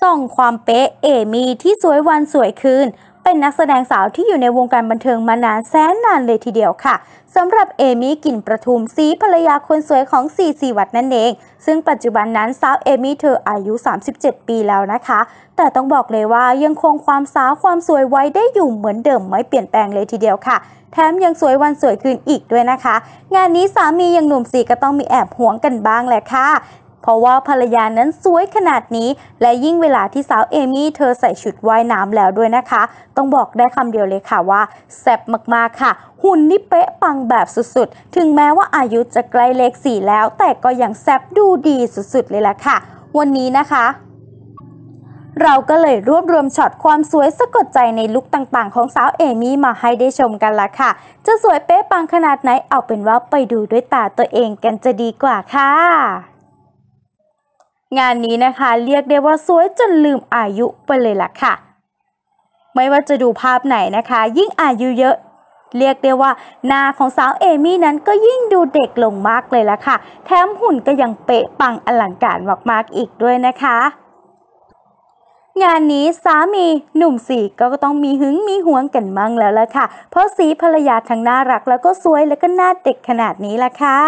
ส่องความเป๊ะเอมี่ ที่สวยวันสวยคืน เป็นนักแสดงสาวที่อยู่ในวงการบันเทิงมานานแสนนานเลยทีเดียวค่ะสำหรับเอมี่ กินประทุมซีภรรยาคนสวยของซีซีวัดนั่นเองซึ่งปัจจุบันนั้น สาวเอมี่ เธออายุ 37 ปีแล้วนะคะ แต่ต้องบอกเลยว่ายังคงความสาว ความสวยไว้ได้อยู่เหมือนเดิมไม่เปลี่ยนแปลงเลยทีเดียวค่ะแถมยังสวยวันสวยคืนอีกด้วยนะคะ งานนี้สามียังหนุ่มสีก็ต้องมีแอบหวงกันบ้างแหละค่ะราะว่าภรรยานั้นสวยขนาดนี้และยิ่งเวลาที่สาวเอมี่เธอใส่ชุดว่ายน้ำแล้วด้วยนะคะ ต้องบอกได้คำเดียวเลยค่ะว่าแซ่บมากๆค่ะ หุ่นนี่เป๊ะปังแบบสุดๆ ถึงแม้ว่าอายุจะใกล้เลขสี่แล้ว แต่ก็ยังแซ่บดูดีสุดๆเลยล่ะค่ะ วันนี้นะคะ เราก็เลยรวบรวมช็อตความสวยสะกดใจในลุคต่างๆ ของสาวเอมี่มาให้ได้ชมกันละค่ะ จะสวยเป๊ะปังขนาดไหนเอาเป็นว่าไปดูด้วยตาตัวเองกันจะดีกว่าค่ะงานนี้นะคะเรียกได้ว่า สวยจนลืมอายุไปเลยล่ะค่ะ ไม่ว่าจะดูภาพไหนนะคะ ยิ่งอายุเยอะ เรียกได้ว่า หน้าของสาวเอมี่นั้นก็ยิ่งดูเด็กลงมากเลยล่ะค่ะแถมหุ่นก็ยังเป๊ะปังอลังการมากๆอีกด้วยนะคะ งานนี้สามีหนุ่มสีก็ต้องมีหึงมีหวงกันมั่งแล้วล่ะค่ะ เพราะสีภรรยาทั้งน่ารักแล้วก็สวยแล้วก็น่าเด็กขนาดนี้ล่ะค่ะ